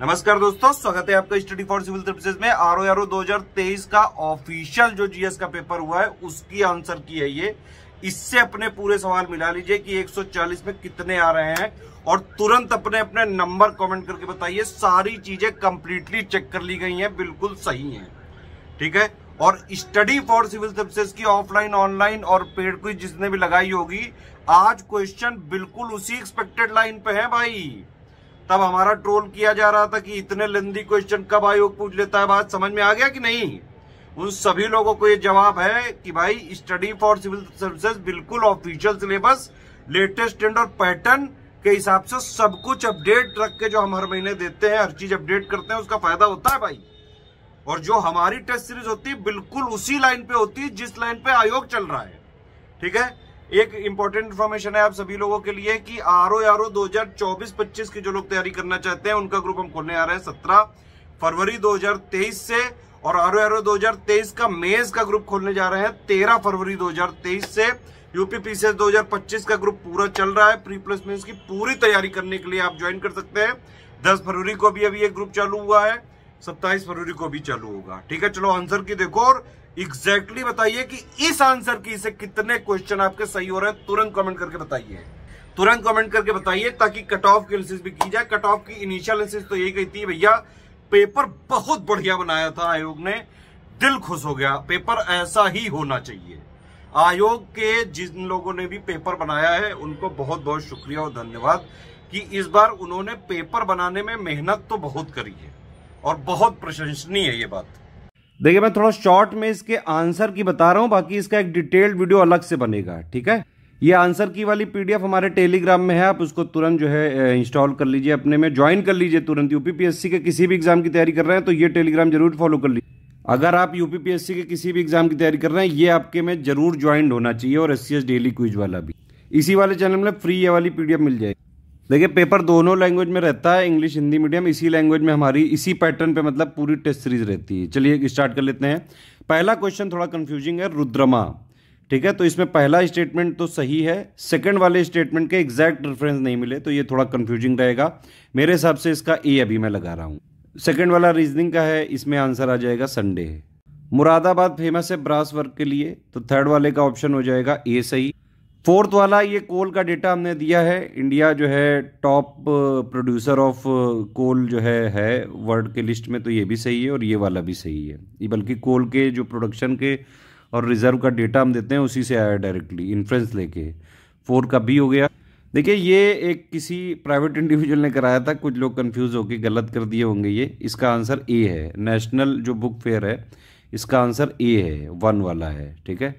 नमस्कार दोस्तों स्वागत है आपका स्टडी फॉर सिविल सर्विसेज में आर ओ आर ओ दो का ऑफिशियल जो जीएस का पेपर हुआ है उसकी आंसर की है ये इससे अपने पूरे सवाल मिला लीजिए कि 140 में कितने आ रहे हैं और तुरंत अपने अपने नंबर कमेंट करके बताइए सारी चीजें कंप्लीटली चेक कर ली गई हैं बिल्कुल सही हैं ठीक है और स्टडी फॉर सिविल सर्विसेज की ऑफलाइन ऑनलाइन और पेड क्विज जिसने भी लगाई होगी आज क्वेश्चन बिल्कुल उसी एक्सपेक्टेड लाइन पे है भाई तब हमारा ट्रोल किया जा रहा था कि इतने लेंदी क्वेश्चन कब आयोग पूछ लेता है बात समझ में आ गया कि नहीं उन सभी लोगों को ये जवाब है कि भाई स्टडी फॉर सिविल सर्विसेज बिल्कुल ऑफिशियल सिलेबस लेटेस्ट ट्रेंड और पैटर्न के हिसाब से सब कुछ अपडेट रख के जो हम हर महीने देते हैं हर चीज अपडेट करते हैं उसका फायदा होता है भाई और जो हमारी टेस्ट सीरीज होती है बिल्कुल उसी लाइन पे होती है जिस लाइन पे आयोग चल रहा है ठीक है एक इंपॉर्टेंट इन्फॉर्मेशन है आप सभी लोगों के लिए कि आर ओ आर ओ दो हजार चौबीस पच्चीस की जो लोग तैयारी करना चाहते हैं उनका ग्रुप हम खोलने आ रहे हैं सत्रह फरवरी दो हजार तेईस से और आर ओ आर ओ दो हजार तेईस का मेज का ग्रुप खोलने जा रहे हैं तेरह फरवरी दो हजार तेईस से यूपी पीसीएस पच्चीस का ग्रुप पूरा चल रहा है प्री प्लस मेन्स की पूरी तैयारी करने के लिए आप ज्वाइन कर सकते हैं दस फरवरी को भी अभी एक ग्रुप चालू हुआ है सत्ताईस फरवरी को भी चालू होगा ठीक है चलो आंसर की देखो और एग्जैक्टली exactly बताइए कि इस आंसर की से कितने क्वेश्चन आपके सही हो रहे हैं तुरंत कमेंट करके बताइए तुरंत कमेंट करके बताइए ताकि कट ऑफ की एनालिसिस भी की जाए कट ऑफ की इनिशियल एनालिसिस तो यही कहती थी भैया पेपर बहुत बढ़िया बनाया था आयोग ने दिल खुश हो गया पेपर ऐसा ही होना चाहिए आयोग के जिन लोगों ने भी पेपर बनाया है उनको बहुत बहुत शुक्रिया और धन्यवाद कि इस बार उन्होंने पेपर बनाने में मेहनत तो बहुत करी है और बहुत प्रशंसनीय है ये बात देखिए मैं थोड़ा शॉर्ट में इसके आंसर की बता रहा हूं बाकी इसका एक डिटेल्ड वीडियो अलग से बनेगा ठीक है ये आंसर की वाली पीडीएफ हमारे टेलीग्राम में है आप उसको तुरंत जो है इंस्टॉल कर लीजिए अपने में ज्वाइन कर लीजिए तुरंत यूपीपीएससी के किसी भी एग्जाम की तैयारी कर रहे हैं तो ये टेलीग्राम जरूर फॉलो कर लीजिए अगर आप यूपीपीएससी के किसी भी एग्जाम की तैयारी कर रहे हैं ये आपके में जरूर ज्वाइंट होना चाहिए और एस डेली क्विज वाला भी इसी वाले चैनल में फ्री ये वाली पीडीएफ मिल जाएगी देखिए पेपर दोनों लैंग्वेज में रहता है इंग्लिश हिंदी मीडियम इसी लैंग्वेज में हमारी इसी पैटर्न पे मतलब पूरी टेस्ट सीरीज रहती है चलिए स्टार्ट कर लेते हैं पहला क्वेश्चन थोड़ा कंफ्यूजिंग है रुद्रमा ठीक है तो इसमें पहला स्टेटमेंट तो सही है सेकंड वाले स्टेटमेंट के एग्जैक्ट रेफरेंस नहीं मिले तो ये थोड़ा कन्फ्यूजिंग रहेगा मेरे हिसाब से इसका ए अभी मैं लगा रहा हूँ सेकेंड वाला रीजनिंग का है इसमें आंसर आ जाएगा संडे मुरादाबाद फेमस है ब्रास वर्क के लिए तो थर्ड वाले का ऑप्शन हो जाएगा ए सही फोर्थ वाला ये कोल का डेटा हमने दिया है इंडिया जो है टॉप प्रोड्यूसर ऑफ कोल जो है है वर्ल्ड के लिस्ट में तो ये भी सही है और ये वाला भी सही है ये बल्कि कोल के जो प्रोडक्शन के और रिजर्व का डेटा हम देते हैं उसी से आया डायरेक्टली इन्फ्लुएंस लेके फोर का भी हो गया देखिए ये एक किसी प्राइवेट इंडिविजुअल ने कराया था कुछ लोग कन्फ्यूज होकर गलत कर दिए होंगे ये इसका आंसर ए है नेशनल जो बुक फेयर है इसका आंसर ए है वन वाला है ठीक है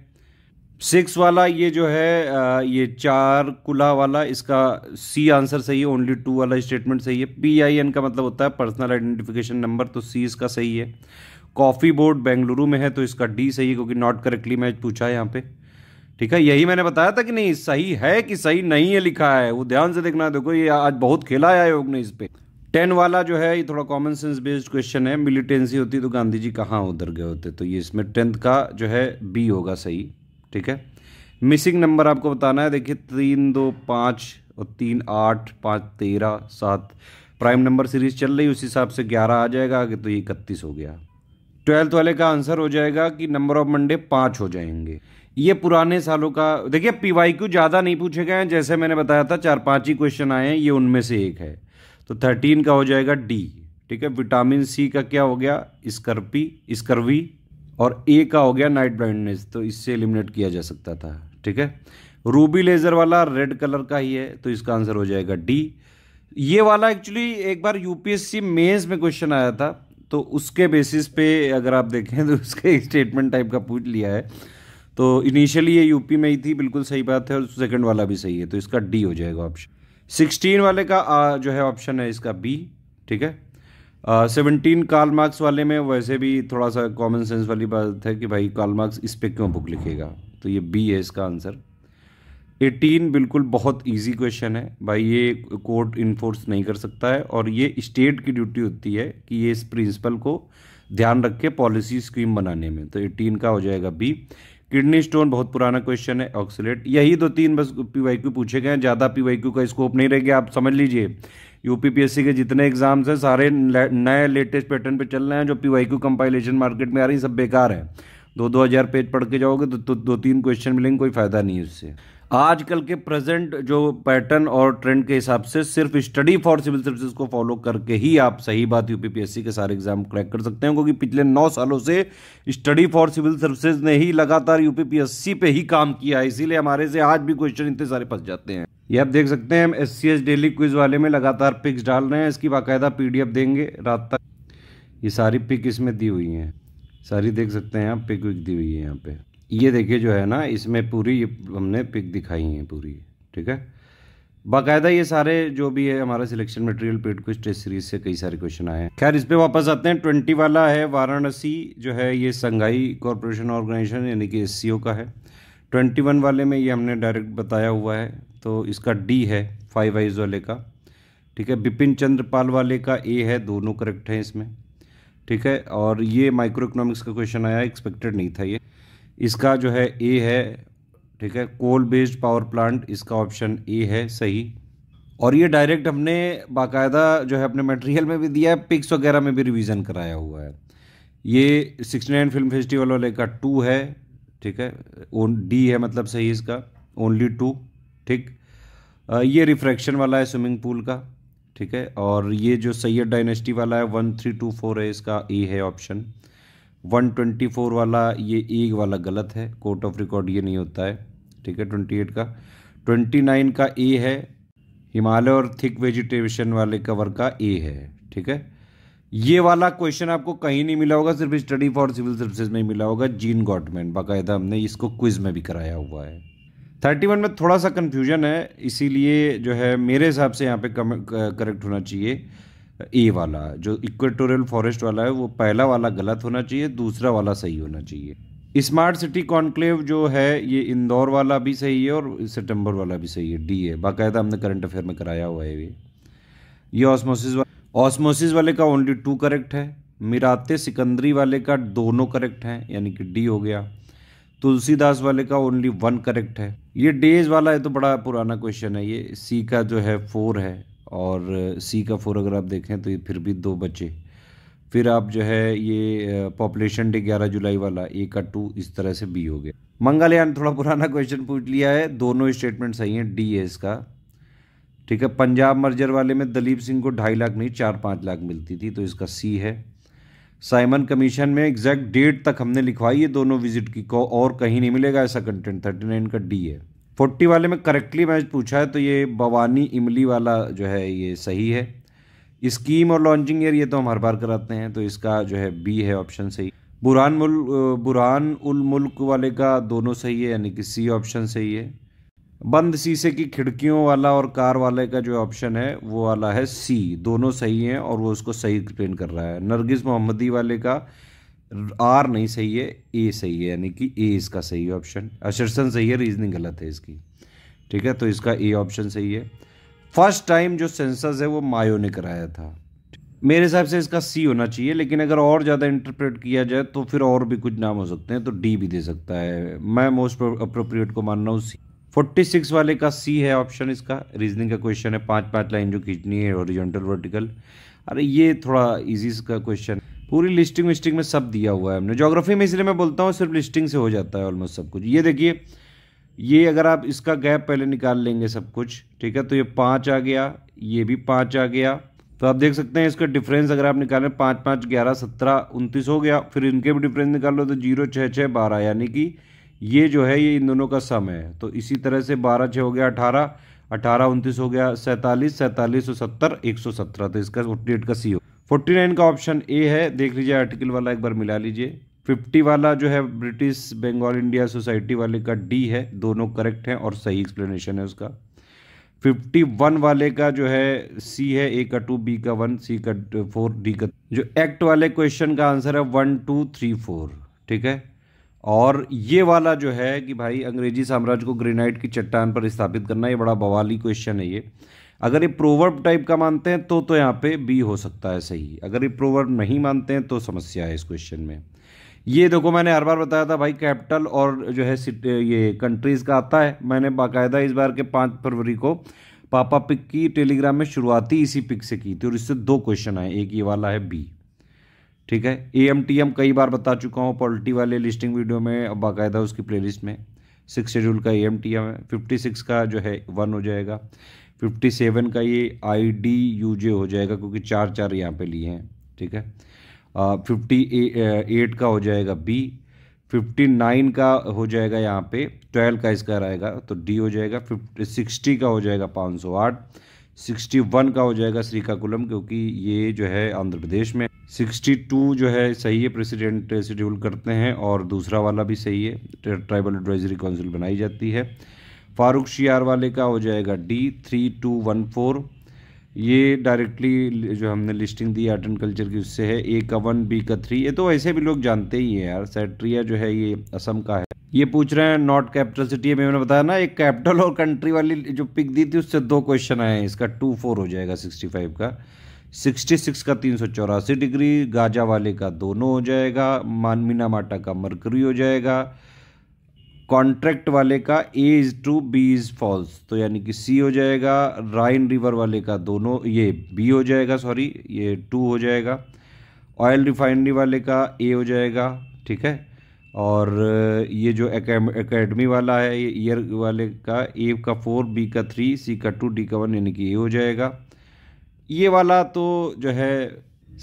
सिक्स वाला ये जो है ये चार कुला वाला इसका सी आंसर सही है ओनली टू वाला स्टेटमेंट सही है पी आई एन का मतलब होता है पर्सनल आइडेंटिफिकेशन नंबर तो सी इसका सही है कॉफ़ी बोर्ड बेंगलुरु में है तो इसका डी सही है क्योंकि नॉट करेक्टली मैं पूछा यहाँ पे ठीक है यही मैंने बताया था कि नहीं सही है कि सही नहीं है लिखा है वो ध्यान से देखना देखो ये आज बहुत खेला है आयोग ने इस पर टेन वाला जो है ये थोड़ा कॉमन सेंस बेस्ड क्वेश्चन है मिलिटेंसी होती तो गांधी जी कहाँ उधर गए होते तो ये इसमें टेंथ का जो है बी होगा सही ठीक है मिसिंग नंबर आपको बताना है देखिए तीन दो पाँच और तीन आठ पाँच तेरह सात प्राइम नंबर सीरीज चल रही उस हिसाब से ग्यारह आ जाएगा आगे तो ये इकतीस हो गया ट्वेल्थ वाले का आंसर हो जाएगा कि नंबर ऑफ मंडे पाँच हो जाएंगे ये पुराने सालों का देखिए पी वाई क्यू ज़्यादा नहीं पूछे गए हैं जैसे मैंने बताया था चार पाँच ही क्वेश्चन आए हैं ये उनमें से एक है तो थर्टीन का हो जाएगा डी ठीक है विटामिन सी का क्या हो गया स्कर्पी स्कर्वी और ए का हो गया नाइट ब्लाइंडनेस तो इससे एलिमिनेट किया जा सकता था ठीक है रूबी लेज़र वाला रेड कलर का ही है तो इसका आंसर हो जाएगा डी ये वाला एक्चुअली एक बार यूपीएससी मेंस में क्वेश्चन आया था तो उसके बेसिस पे अगर आप देखें तो उसके स्टेटमेंट टाइप का पूछ लिया है तो इनिशियली ये यूपी में ही थी बिल्कुल सही बात है और सेकंड वाला भी सही है तो इसका डी हो जाएगा ऑप्शन सिक्सटीन वाले का आ, जो है ऑप्शन है इसका बी ठीक है सेवनटीन कार्ल मार्क्स वाले में वैसे भी थोड़ा सा कॉमन सेंस वाली बात है कि भाई कार्ल मार्क्स इस पर क्यों बुक लिखेगा तो ये बी है इसका आंसर एटीन बिल्कुल बहुत ईजी क्वेश्चन है भाई ये कोर्ट इन्फोर्स नहीं कर सकता है और ये स्टेट की ड्यूटी होती है कि ये इस प्रिंसिपल को ध्यान रख के पॉलिसी स्कीम बनाने में तो एटीन का हो जाएगा बी किडनी स्टोन बहुत पुराना क्वेश्चन है ऑक्सीट यही दो तीन बस पी वाई क्यू पूछे गए हैं ज़्यादा पी वाई क्यू का स्कोप नहीं रह गया आप समझ लीजिए यूपीपीएससी के जितने एग्जाम्स हैं सारे नए लेटेस्ट पैटर्न पे चल रहे हैं जो P Y Q compilation market में आ रही है सब बेकार है दो दो हज़ार पेज पढ़ के जाओगे तो, तो दो तीन क्वेश्चन मिलेंगे कोई फ़ायदा नहीं है उससे आजकल के प्रेजेंट जो पैटर्न और ट्रेंड के हिसाब से सिर्फ स्टडी फॉर सिविल सर्विसेज को फॉलो करके ही आप सही बात यूपीपीएससी के सारे एग्जाम क्रैक कर सकते हैं क्योंकि पिछले नौ सालों से स्टडी फॉर सिविल सर्विसेज ने ही लगातार यूपीपीएससी पे ही काम किया है इसीलिए हमारे से आज भी क्वेश्चन इतने सारे फंस जाते हैं ये आप देख सकते हैं हम S C S daily quiz वाले में लगातार पिक्स डाल रहे हैं इसकी बाकायदा पीडीएफ देंगे रात तक ये सारी पिक इसमें दी हुई हैं सारी देख सकते हैं आप पिक विक दी हुई है यहाँ पे ये देखिए जो है ना इसमें पूरी हमने पिक दिखाई है पूरी ठीक है बाकायदा ये सारे जो भी है हमारा सिलेक्शन मटेरियल पेड कुछ टेस्ट सीरीज से कई सारे क्वेश्चन आए हैं खैर इस पर वापस आते हैं ट्वेंटी वाला है वाराणसी जो है ये संघाई कॉरपोरेशन ऑर्गेनाइजेशन यानी कि एस का है ट्वेंटी वन वाले में ये हमने डायरेक्ट बताया हुआ है तो इसका डी है फाइव आइज वाले का ठीक है बिपिन चंद्रपाल वाले का ए है दोनों करेक्ट हैं इसमें ठीक है और ये माइक्रो इकोनॉमिक्स का क्वेश्चन आया एक्सपेक्टेड नहीं था ये इसका जो है ए है ठीक है कोल बेस्ड पावर प्लांट इसका ऑप्शन ए है सही और ये डायरेक्ट हमने बाकायदा जो है अपने मटेरियल में भी दिया है पिक्स वगैरह में भी रिवीजन कराया हुआ है ये सिक्सटी नाइन फिल्म फेस्टिवल वाले का टू है ठीक है ओन डी है मतलब सही इसका ओनली टू ठीक ये रिफ्रैक्शन वाला है स्विमिंग पूल का ठीक है और ये जो सैयद डायनेस्टी वाला है वन थ्री टू फोर है इसका ए है ऑप्शन वन ट्वेंटी फोर वाला ये ए वाला गलत है कोर्ट ऑफ रिकॉर्ड ये नहीं होता है ठीक है ट्वेंटी एट का ट्वेंटी नाइन का ए है हिमालय और थिक वेजिटेशन वाले कवर का ए है ठीक है ये वाला क्वेश्चन आपको कहीं नहीं मिला होगा सिर्फ स्टडी फॉर सिविल सर्विसेज में मिला होगा जीन गॉटमैन बाकायदा हमने इसको क्विज में भी कराया हुआ है थर्टी वन में थोड़ा सा कन्फ्यूजन है इसीलिए जो है मेरे हिसाब से यहाँ पे करेक्ट होना चाहिए ए वाला जो इक्वेटोरियल फॉरेस्ट वाला है वो पहला वाला गलत होना चाहिए दूसरा वाला सही होना चाहिए स्मार्ट सिटी कॉन्क्लेव जो है ये इंदौर वाला भी सही है और सितंबर वाला भी सही है डी है बाकायदा हमने करंट अफेयर में कराया हुआ है ये ये ऑस्मोसिस ऑसमोसिस ऑस्मोसिस वाले का ओनली टू करेक्ट है मिराते सिकंदरी वाले का दोनों करेक्ट हैं यानी कि डी हो गया तुलसीदास वाले का ओनली वन करेक्ट है ये डेज वाला है तो बड़ा पुराना क्वेश्चन है ये सी का जो है फोर है और सी का फोर अगर आप देखें तो ये फिर भी दो बचे फिर आप जो है ये पॉपुलेशन डे ग्यारह जुलाई वाला ए का टू इस तरह से बी हो गया मंगलयान थोड़ा पुराना क्वेश्चन पूछ लिया है दोनों स्टेटमेंट सही हैं डी है इसका ठीक है पंजाब मर्जर वाले में दलीप सिंह को ढाई लाख नहीं चार पाँच लाख मिलती थी तो इसका सी है साइमन कमीशन में एग्जैक्ट डेट तक हमने लिखवाई है दोनों विजिट की को और कहीं नहीं मिलेगा ऐसा कंटेंट थर्टी नाइन का डी है फोर्टी वाले में करेक्टली मैच पूछा है तो ये भवानी इमली वाला जो है ये सही है स्कीम और लॉन्चिंग ईयर ये तो हम हर बार कराते हैं तो इसका जो है बी है ऑप्शन सही बुरान मुल बुरान उल मुल्क वाले का दोनों सही है यानी कि सी ऑप्शन सही है बंद शीशे की खिड़कियों वाला और कार वाले का जो ऑप्शन है वो वाला है सी दोनों सही हैं और वो उसको सही एक्सप्लेन कर रहा है नरगिस मोहम्मदी वाले का आर नहीं सही है ए सही है यानी कि ए इसका सही ऑप्शन अशरसन सही है रीजनिंग गलत है इसकी ठीक है तो इसका ए ऑप्शन सही है फर्स्ट टाइम जो सेंसस है वो मायो ने कराया था मेरे हिसाब से इसका सी होना चाहिए लेकिन अगर और ज़्यादा इंटरप्रेट किया जाए तो फिर और भी कुछ नाम हो सकते हैं तो डी भी दे सकता है मैं मोस्ट अप्रोप्रिएट को मान रहा हूँ सी फोर्टी सिक्स वाले का सी है ऑप्शन इसका रीजनिंग का क्वेश्चन है पांच पांच लाइन जो खींचनी है ओरिजेंटल वर्टिकल अरे ये थोड़ा इजी का क्वेश्चन पूरी लिस्टिंग विस्टिंग में सब दिया हुआ है हमने जोग्राफी में इसलिए मैं बोलता हूँ सिर्फ लिस्टिंग से हो जाता है ऑलमोस्ट सब कुछ ये देखिए ये अगर आप इसका गैप पहले निकाल लेंगे सब कुछ ठीक है तो ये पाँच आ गया ये भी पाँच आ गया तो आप देख सकते हैं इसका डिफरेंस अगर आप निकालें पाँच पाँच ग्यारह सत्रह उनतीस हो गया फिर इनके भी डिफरेंस निकाल लो तो जीरो छः छः बारह यानी कि ये जो है ये इन दोनों का सम है तो इसी तरह से बारह छः हो गया अठारह अठारह उनतीस हो गया सैंतालीस सैंतालीस सौ सत्तर एक सौ सत्रह तो इसका फोर्टी एट का सी हो फोर्टी नाइन का ऑप्शन ए है देख लीजिए आर्टिकल वाला एक बार मिला लीजिए फिफ्टी वाला जो है ब्रिटिश बंगाल इंडिया सोसाइटी वाले का डी है दोनों करेक्ट हैं और सही एक्सप्लेनेशन है उसका फिफ्टी वन वाले का जो है सी है ए का टू बी का वन सी का फोर डी का जो एक्ट वाले क्वेश्चन का आंसर है वन टू थ्री फोर ठीक है और ये वाला जो है कि भाई अंग्रेजी साम्राज्य को ग्रेनाइट की चट्टान पर स्थापित करना ये बड़ा बवाली क्वेश्चन है ये अगर ये प्रोवर्ब टाइप का मानते हैं तो तो यहाँ पे बी हो सकता है सही अगर ये प्रोवर्ब नहीं मानते हैं तो समस्या है इस क्वेश्चन में ये देखो मैंने हर बार बताया था भाई कैपिटल और जो है ये कंट्रीज़ का आता है मैंने बाकायदा इस बार के पाँच फरवरी को पापा पिक की टेलीग्राम में शुरुआती इसी पिक से की थी और इससे दो क्वेश्चन आए एक ये वाला है बी ठीक है ए एम टी एम कई बार बता चुका हूँ पॉलिटी वाले लिस्टिंग वीडियो में अब बाकायदा उसकी प्लेलिस्ट में सिक्स शेड्यूल का ए एम टी एम है फिफ्टी सिक्स का जो है वन हो जाएगा फिफ्टी सेवन का ये आई डी यू जे हो जाएगा क्योंकि चार चार यहाँ पे लिए हैं ठीक है फिफ्टी एट का हो जाएगा बी फिफ्टी नाइन का हो जाएगा यहाँ पे ट्वेल्व का इसका रहेगा तो डी हो जाएगा फिफ्टी सिक्सटी का हो जाएगा पाँच सौ आठ सिक्सटी वन का हो जाएगा श्रीकाकुलम क्योंकि ये जो है आंध्र प्रदेश में सिक्सटी टू जो है सही है प्रेसिडेंट शेड्यूल करते हैं और दूसरा वाला भी सही है ट्राइबल एडवाइजरी काउंसिल बनाई जाती है फारूक शियार वाले का हो जाएगा D three two one four ये डायरेक्टली जो हमने लिस्टिंग दी आर्ट एंड कल्चर की उससे है ए का वन बी का थ्री ये तो ऐसे भी लोग जानते ही हैं यार सैट्रिया जो है ये असम का है ये पूछ रहे हैं नॉट कैपिटल सिटी में मैंने बताया ना एक कैपिटल और कंट्री वाली जो पिक दी थी उससे दो क्वेश्चन आए हैं इसका टू फोर हो जाएगा सिक्सटी फाइव का सिक्सटी सिक्स का तीन सौ चौरासी डिग्री गाजा वाले का दोनों हो जाएगा मानमीना माटा का मरकरी हो जाएगा कॉन्ट्रैक्ट वाले का A is two B is false तो यानी कि सी हो जाएगा राइन रिवर वाले का दोनों ये बी हो जाएगा सॉरी ये टू हो जाएगा ऑयल रिफाइनरी वाले का ए हो जाएगा ठीक है और ये जो एकेडमी वाला है ये ईयर वाले का ए का फोर बी का थ्री सी का टू डी का वन यानी कि ए हो जाएगा ये वाला तो जो है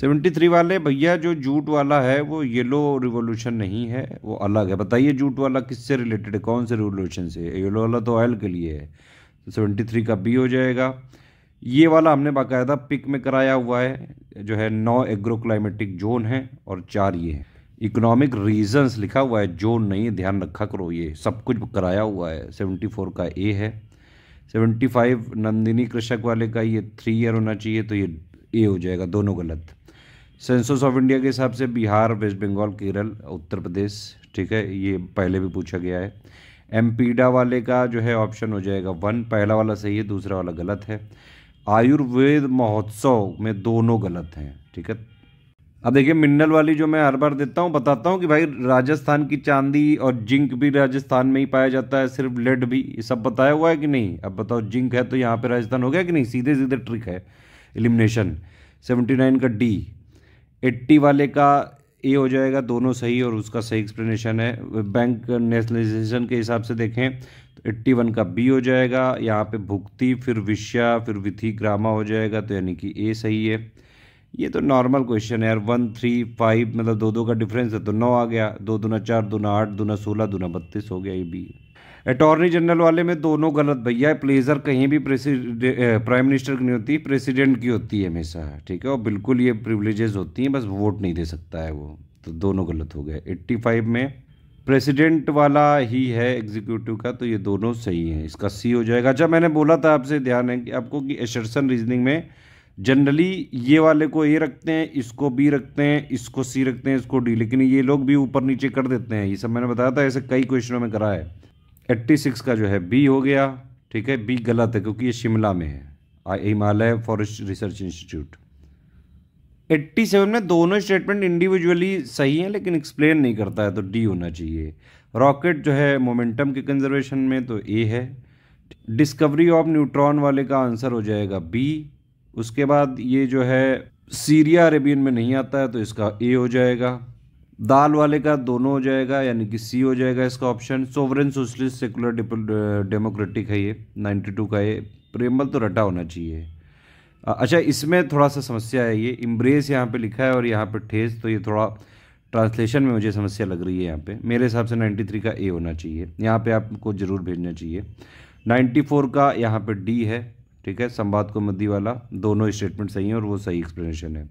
सेवेंटी थ्री वाले भैया जो जूट वाला है वो येलो रिवोल्यूशन नहीं है वो अलग है बताइए जूट वाला किससे रिलेटेड है कौन से रिवोल्यूशन से येलो वाला तो ऑयल के लिए है तो सेवेंटी थ्री का बी हो जाएगा ये वाला हमने बाकायदा पिक में कराया हुआ है जो है नौ एग्रो क्लाइमेटिक जोन है और चार ये हैं इकोनॉमिक रीजंस लिखा हुआ है जो नहीं ध्यान रखा करो ये सब कुछ कराया हुआ है सेवेंटी फोर का ए है सेवेंटी फाइव नंदिनी कृषक वाले का ये थ्री ईयर होना चाहिए तो ये ए हो जाएगा दोनों गलत सेंसस ऑफ इंडिया के हिसाब से बिहार वेस्ट बंगाल केरल उत्तर प्रदेश ठीक है ये पहले भी पूछा गया है एमपीडा वाले का जो है ऑप्शन हो जाएगा वन पहला वाला सही है दूसरा वाला गलत है आयुर्वेद महोत्सव में दोनों गलत हैं ठीक है अब देखिए मिनरल वाली जो मैं हर बार देता हूँ बताता हूँ कि भाई राजस्थान की चांदी और जिंक भी राजस्थान में ही पाया जाता है सिर्फ लेड भी ये सब बताया हुआ है कि नहीं अब बताओ जिंक है तो यहाँ पे राजस्थान हो गया कि नहीं सीधे सीधे ट्रिक है एलिमिनेशन 79 नाइन का डी एट्टी वाले का ए हो जाएगा दोनों सही और उसका सही एक्सप्लेनेशन है बैंक नेशनलाइजेशन के हिसाब से देखें तो एट्टी वन का बी हो जाएगा यहाँ पर भुक्ति फिर विषया फिर विथि ग्रामा हो जाएगा तो यानी कि ए सही है ये तो नॉर्मल क्वेश्चन है यार वन थ्री फाइव मतलब दो दो का डिफरेंस है तो नौ आ गया दो दूना चार ना आठ ना सोलह दूना बत्तीस हो गया ये भी अटॉर्नी जनरल वाले में दोनों गलत भैया प्लेजर कहीं भी प्राइम मिनिस्टर की नहीं होती प्रेसिडेंट की होती है हमेशा ठीक है और बिल्कुल ये प्रिवलेजेस होती हैं बस वोट नहीं दे सकता है वो तो दोनों गलत हो गए एट्टी फाइव में प्रेसिडेंट वाला ही है एग्जीक्यूटिव का तो ये दोनों सही है इसका सी हो जाएगा अच्छा मैंने बोला था आपसे ध्यान है कि आपको कि एशर्सन रीजनिंग में जनरली ये वाले को ए रखते हैं इसको बी रखते हैं इसको सी रखते हैं इसको डी लेकिन ये लोग भी ऊपर नीचे कर देते हैं ये सब मैंने बताया था ऐसे कई क्वेश्चनों में करा है एट्टी सिक्स का जो है बी हो गया ठीक है बी गलत है क्योंकि ये शिमला में है Himalaya forest research institute eighty seven में दोनों स्टेटमेंट इंडिविजुअली सही हैं लेकिन एक्सप्लेन नहीं करता है तो डी होना चाहिए रॉकेट जो है मोमेंटम के कंजर्वेशन में तो ए है डिस्कवरी ऑफ न्यूट्रॉन वाले का आंसर हो जाएगा बी उसके बाद ये जो है सीरिया अरेबियन में नहीं आता है तो इसका ए हो जाएगा दाल वाले का दोनों हो जाएगा यानी कि सी हो जाएगा इसका option sovereign socialist secular democratic है ये 92 का ये प्रेमल तो रटा होना चाहिए अच्छा इसमें थोड़ा सा समस्या है ये इम्ब्रेस यहाँ पे लिखा है और यहाँ पे ठेस तो ये थोड़ा ट्रांसलेशन में मुझे समस्या लग रही है यहाँ पे मेरे हिसाब से 93 का ए होना चाहिए यहाँ पे आपको ज़रूर भेजना चाहिए 94 का यहाँ पे डी है ठीक है संवाद मद्दी वाला दोनों स्टेटमेंट सही हैं और वो सही एक्सप्लेनेशन है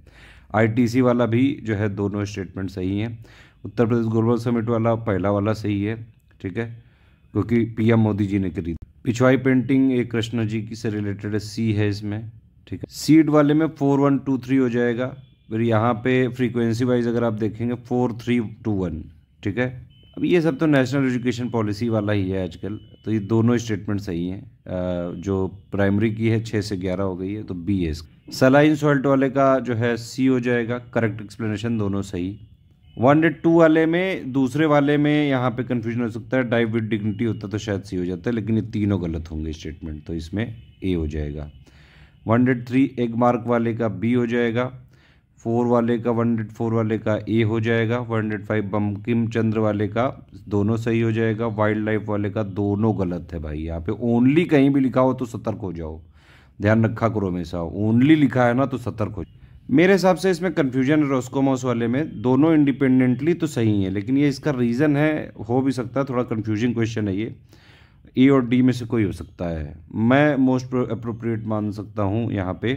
आईटीसी वाला भी जो है दोनों स्टेटमेंट सही हैं उत्तर प्रदेश ग्लोबल समिट वाला पहला वाला सही है ठीक है क्योंकि पीएम मोदी जी ने करी पिछवाई पेंटिंग एक कृष्ण जी की से रिलेटेड है सी है इसमें ठीक है सीड वाले में फोर वन टू थ्री हो जाएगा फिर यहाँ पे फ्रीक्वेंसी वाइज अगर आप देखेंगे फोर थ्री टू वन ठीक है अब ये सब तो नेशनल एजुकेशन पॉलिसी वाला ही है आजकल तो ये दोनों स्टेटमेंट सही हैं जो प्राइमरी की है छः से ग्यारह हो गई है तो बी एस सलाइन सॉल्ट वाले का जो है सी हो जाएगा करेक्ट एक्सप्लेनेशन दोनों सही वन डेट टू वाले में दूसरे वाले में यहाँ पे कन्फ्यूजन हो सकता है डाइव विद डिग्निटी होता तो शायद सी हो जाता है लेकिन ये तीनों गलत होंगे स्टेटमेंट तो इसमें ए हो जाएगा वन डेट थ्री एग मार्क वाले का बी हो जाएगा फोर वाले का वन हंड्रेड फोर वाले का ए हो जाएगा one hundred five Bankim Chandra वाले का दोनों सही हो जाएगा वाइल्ड लाइफ वाले का दोनों गलत है भाई यहाँ पे ओनली कहीं भी लिखा हो तो सतर्क हो जाओ ध्यान रखा करो हमेशा ओनली लिखा है ना तो सतर्क हो मेरे हिसाब से इसमें कन्फ्यूजन है रोस्कोमोस वाले में दोनों इंडिपेंडेंटली तो सही है लेकिन ये इसका रीज़न है हो भी सकता है थोड़ा कन्फ्यूजिंग क्वेश्चन है ये ए और डी में से कोई हो सकता है मैं मोस्ट अप्रोप्रिएट मान सकता हूँ यहाँ पे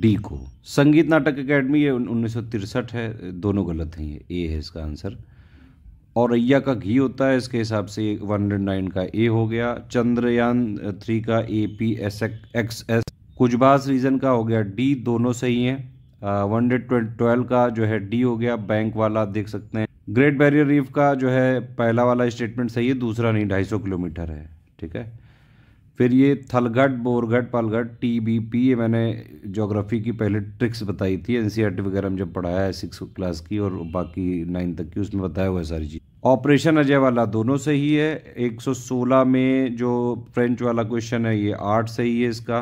डी को संगीत नाटक एकेडमी ये उन्नीस है दोनों गलत हैं ये ए है इसका आंसर और अय्या का घी होता है इसके हिसाब से वन हंड्रेड नाइन का ए हो गया चंद्रयान थ्री का A P S X S कुजबाज रीजन का हो गया डी दोनों सही हैं वन हंड्रेड ट्वेल्व का जो है डी हो गया बैंक वाला देख सकते हैं ग्रेट बैरियर रीफ का जो है पहला वाला स्टेटमेंट सही है दूसरा नहीं ढाई सौ किलोमीटर है ठीक है फिर ये Thalgarh Borgarh Palgarh T B P ये मैंने जोग्राफ़ी की पहले ट्रिक्स बताई थी एन सी आर टी वगैरह में जब पढ़ाया है सिक्स क्लास की और बाकी नाइन तक की उसमें बताया हुआ है सारी चीज़ ऑपरेशन अजय वाला दोनों से ही है 116 में जो फ्रेंच वाला क्वेश्चन है ये आठ से ही है इसका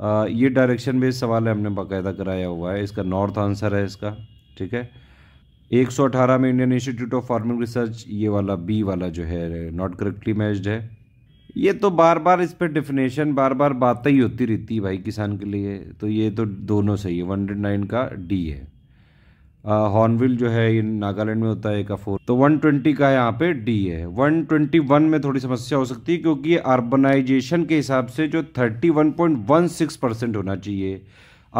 आ, ये डायरेक्शन बेस्ड सवाल है हमने बाकायदा कराया हुआ है इसका नॉर्थ आंसर है इसका ठीक है 118 में Indian institute of farming research ये वाला बी वाला जो है नॉट करेक्टली मैच्ड है ये तो बार बार इस पर डिफिनेशन बार बार बातें ही होती रहती है भाई किसान के लिए तो ये तो दोनों सही है वन हंड्रेड नाइन का डी है हॉर्नविल जो है ये नागालैंड में होता है एक फोर तो वन ट्वेंटी का यहाँ पे डी है वन ट्वेंटी वन में थोड़ी समस्या हो सकती है क्योंकि ये अर्बनाइजेशन के हिसाब से जो सिक्स परसेंट होना चाहिए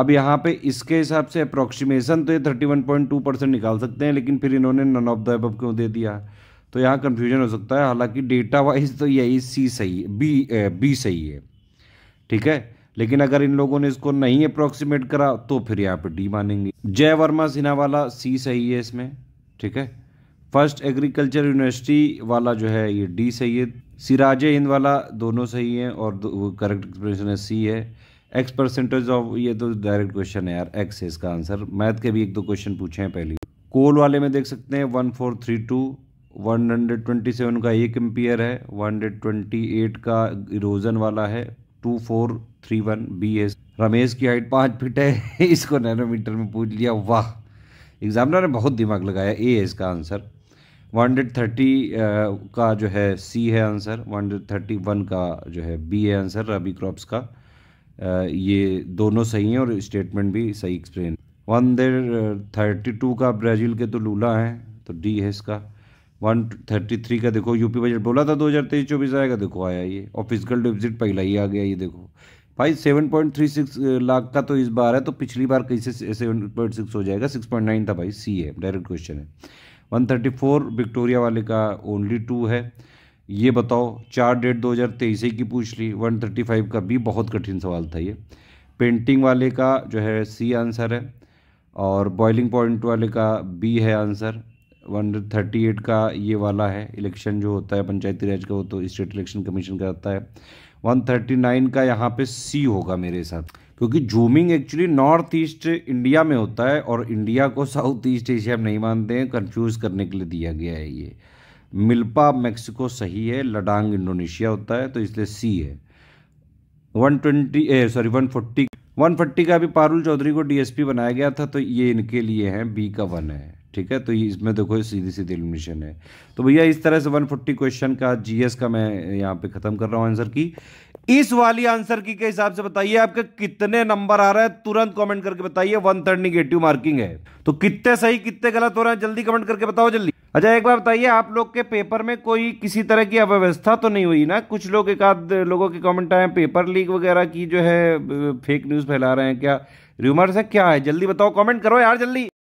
अब यहाँ पे इसके हिसाब से अप्रोक्सीमेशन तो ये टू परसेंट निकाल सकते हैं लेकिन फिर इन्होंने नन ऑफ द क्यों दे दिया तो यहाँ कन्फ्यूजन हो सकता है हालांकि डेटा वाइज तो यही सी सही है बी ए, बी सही है ठीक है लेकिन अगर इन लोगों ने इसको नहीं अप्रोक्सीमेट करा तो फिर यहाँ पे डी मानेंगे जय वर्मा सिन्हा वाला सी सही है इसमें ठीक है फर्स्ट एग्रीकल्चर यूनिवर्सिटी वाला जो है ये डी सही है सिराज हिंद वाला दोनों सही है और करेक्ट एक्सप्रेशन है सी है एक्स परसेंटेज ऑफ ये तो डायरेक्ट क्वेश्चन है यार एक्स है इसका आंसर मैथ के भी एक दो क्वेश्चन पूछे हैं पहले कोल वाले में देख सकते हैं one four three two one hundred twenty seven का एक एम्पियर है वन हंड्रेड ट्वेंटी एट का इरोजन वाला है two four three one B S Ramesh की हाइट पाँच फिट है इसको नैनोमीटर में पूछ लिया वाह एग्जामिनर ने बहुत दिमाग लगाया ए है इसका आंसर वन हंड्रेड थर्टी का जो है सी है answer one hundred thirty one का जो है बी है आंसर रबी क्रॉप्स का uh, ये दोनों सही हैं और स्टेटमेंट भी सही explain one hundred thirty two का ब्राज़ील के तो लूला हैं तो डी है इसका वन थर्टी थ्री का देखो यूपी बजट बोला था दो हज़ार तेईस चौबीस आएगा देखो आया ये और फिजिकल डिपोजिट पहला ही आ गया ये देखो भाई seven point three six lakh का तो इस बार है तो पिछली बार कैसे सेवन पॉइंट सिक्स हो जाएगा सिक्स पॉइंट नाइन था भाई सी है डायरेक्ट क्वेश्चन है वन थर्टी फोर विक्टोरिया वाले का ओनली टू है ये बताओ चार डेट दो हज़ार तेईस की पूछ ली वन थर्टी फाइव का भी बहुत कठिन सवाल था ये पेंटिंग वाले का जो है सी आंसर है और बॉइलिंग पॉइंट वाले का बी है आंसर वन थर्टी एट का ये वाला है इलेक्शन जो होता है पंचायती राज का वो तो स्टेट इलेक्शन कमीशन कराता है वन थर्टी नाइन का यहाँ पे सी होगा मेरे साथ क्योंकि जूमिंग एक्चुअली नॉर्थ ईस्ट इंडिया में होता है और इंडिया को साउथ ईस्ट एशिया में नहीं मानते हैं कन्फ्यूज़ करने के लिए दिया गया है ये मिल्पा मैक्सिको सही है लडांग इंडोनेशिया होता है तो इसलिए सी है one twenty sorry one forty one forty का भी पारुल चौधरी को डीएसपी बनाया गया था तो ये इनके लिए है बी का वन है ठीक है तो इसमें देखो सीधी सीधी एलिमिनेशन है तो भैया इस तरह से 140 क्वेश्चन का जीएस का मैं यहाँ पे खत्म कर रहा हूँ आंसर की इस वाली आंसर की के हिसाब से बताइए आपके कितने नंबर आ रहा है तुरंत कमेंट करके बताइए वन थर्ड निगेटिव मार्किंग है तो कितने सही कितने गलत हो रहे हैं जल्दी कमेंट करके बताओ जल्दी अच्छा एक बार बताइए आप लोग के पेपर में कोई किसी तरह की अव्यवस्था तो नहीं हुई ना कुछ लोग एक आध लोगों के कमेंट आए पेपर लीक वगैरह की जो है फेक न्यूज फैला रहे हैं क्या र्यूमर्स है क्या है जल्दी बताओ कमेंट करो यार जल्दी